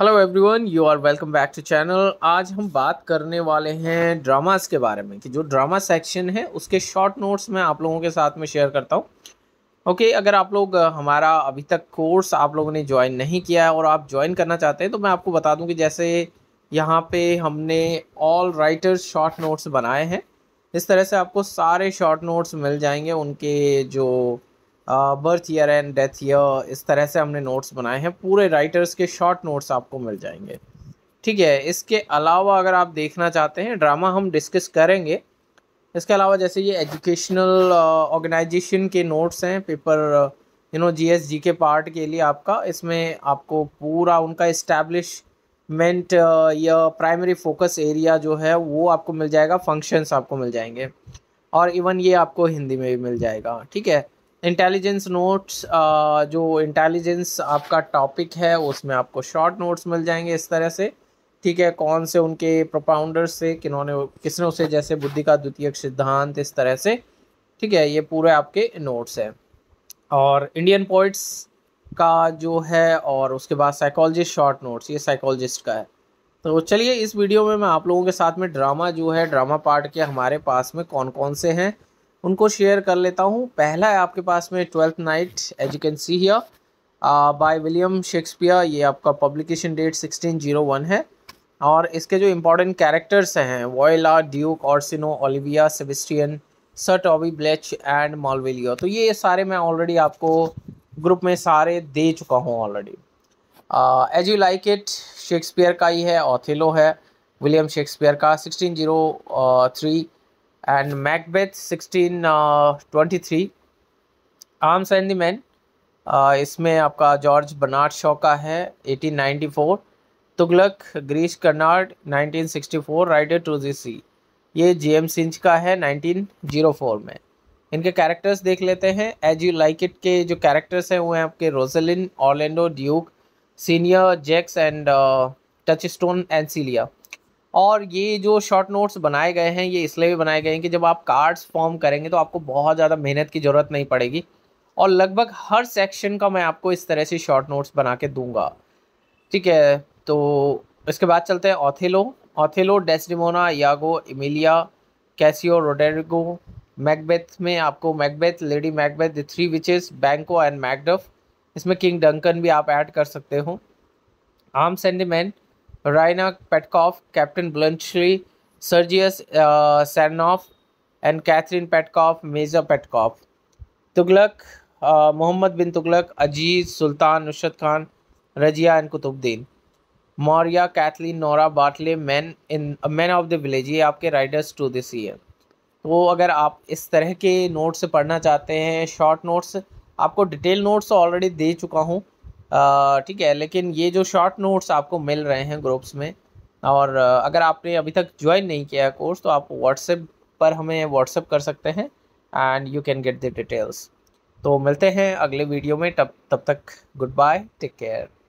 Hello everyone you are welcome back to channel आज हम बात करने वाले हैं ड्रामास के बारे में कि जो ड्रामा सेक्शन है उसके शॉर्ट नोट्स मैं आप लोगों के साथ में शेयर करता हूँ ओके okay, अगर आप लोग हमारा अभी तक कोर्स आप लोगों ने ज्वाइन नहीं किया है और आप ज्वाइन करना चाहते हैं तो मैं आपको बता दूँ कि जैसे यहाँ पे हमने ऑल राइटर्स शॉर्ट नोट्स बनाए हैं इस तरह से आपको सारे शॉर्ट नोट्स मिल जाएंगे उनके जो birth year and death year इस तरह से हमने नोट्स बनाए हैं पूरे राइटर्स के शॉर्ट नोट्स आपको मिल जाएंगे ठीक है इसके अलावा अगर आप देखना चाहते हैं ड्रामा हम डिस्कस करेंगे इसके अलावा जैसे ये एजुकेशनल ऑर्गेनाइजेशन के नोट्स हैं पेपर यू नो जीएसजी के पार्ट के लिए आपका इसमें आपको पूरा उनका इस्टेब्लिशमेंट या प्राइमरी फोकस एरिया जो है वो आपको मिल जाएगा फंक्शंस आपको मिल जाएंगे और इवन ये आपको हिंदी में भी मिल जाएगा ठीक है इंटेलिजेंस नोट्स uh, जो इंटेलिजेंस आपका टॉपिक है उसमें आपको शॉर्ट नोट्स मिल जाएंगे इस तरह से ठीक है कौन से उनके प्रोपाउंडर्स से किन्होंने किसने उसे जैसे बुद्धि का द्वितीय सिद्धांत इस तरह से ठीक है ये पूरे आपके नोट्स हैं और इंडियन पोइट्स का जो है और उसके बाद साइकोलॉजिस्ट शॉर्ट नोट्स ये साइकोलॉजिस्ट का है तो चलिए इस वीडियो में मैं आप लोगों के साथ में ड्रामा जो है ड्रामा पार्ट के हमारे पास में कौन कौन से हैं उनको शेयर कर लेता हूँ पहला है आपके पास में ट्वेल्थ नाइट एजुकेंसी हियर बाय विलियम शेक्सपियर ये आपका publication date sixteen zero one है और इसके जो इम्पोर्टेंट कैरेक्टर्स हैं Viola Duke Orsino Olivia Sebastian Sir Toby Belch and Malvolio तो ये सारे मैं ऑलरेडी आपको ग्रुप में सारे दे चुका हूँ already As You Like It Shakespeare का ही है ऑथेलो है विलियम शेक्सपियर का sixteen zero three and Macbeth 1623 Arms and the Man इसमें आपका जॉर्ज बनार्ड शॉ का है 1894 Tughlaq Girish Karnad 1964 rider to the sea ये जी एम सिंच का है 1904 में इनके कैरेक्टर्स देख लेते हैं एज यू लाइक इट के जो कैरेक्टर्स हैं वो हैं आपके Rosalind Orlando Duke Senior Jaques and Touchstone and Celia और ये जो शॉर्ट नोट्स बनाए गए हैं ये इसलिए भी बनाए गए हैं कि जब आप कार्ड्स फॉर्म करेंगे तो आपको बहुत ज़्यादा मेहनत की ज़रूरत नहीं पड़ेगी और लगभग हर सेक्शन का मैं आपको इस तरह से शॉर्ट नोट्स बना के दूंगा ठीक है तो इसके बाद चलते हैं Othello Othello Desdemona Iago Emilia Cassio Roderigo Macbeth में आपको Macbeth Lady Macbeth the three witches Banquo and Macduff इसमें किंग डंकन भी आप ऐड कर सकते हो Arms and the Man Raina Petkov, Captain Blunchley, Sergius uh, Sarnoff, and Catherine Petkov, Major Petkov. Tughlaq, uh, Muhammad bin Tughlaq, Ajiz, Sultan, Nushat Khan, Rajia, and Kutubuddin. Maurya Kathleen Nora Bartley man in man of the village ये आपके Riders to this year तो अगर आप इस तरह के notes पढ़ना चाहते हैं short notes, आपको डिटेल नोट्स ऑलरेडी दे चुका हूँ ठीक है लेकिन ये जो शॉर्ट नोट्स आपको मिल रहे हैं ग्रुप्स में और अगर आपने अभी तक ज्वाइन नहीं किया कोर्स तो आप व्हाट्सएप पर हमें व्हाट्सएप कर सकते हैं and you can get the details तो मिलते हैं अगले वीडियो में तब तब तक गुड बाय टेक केयर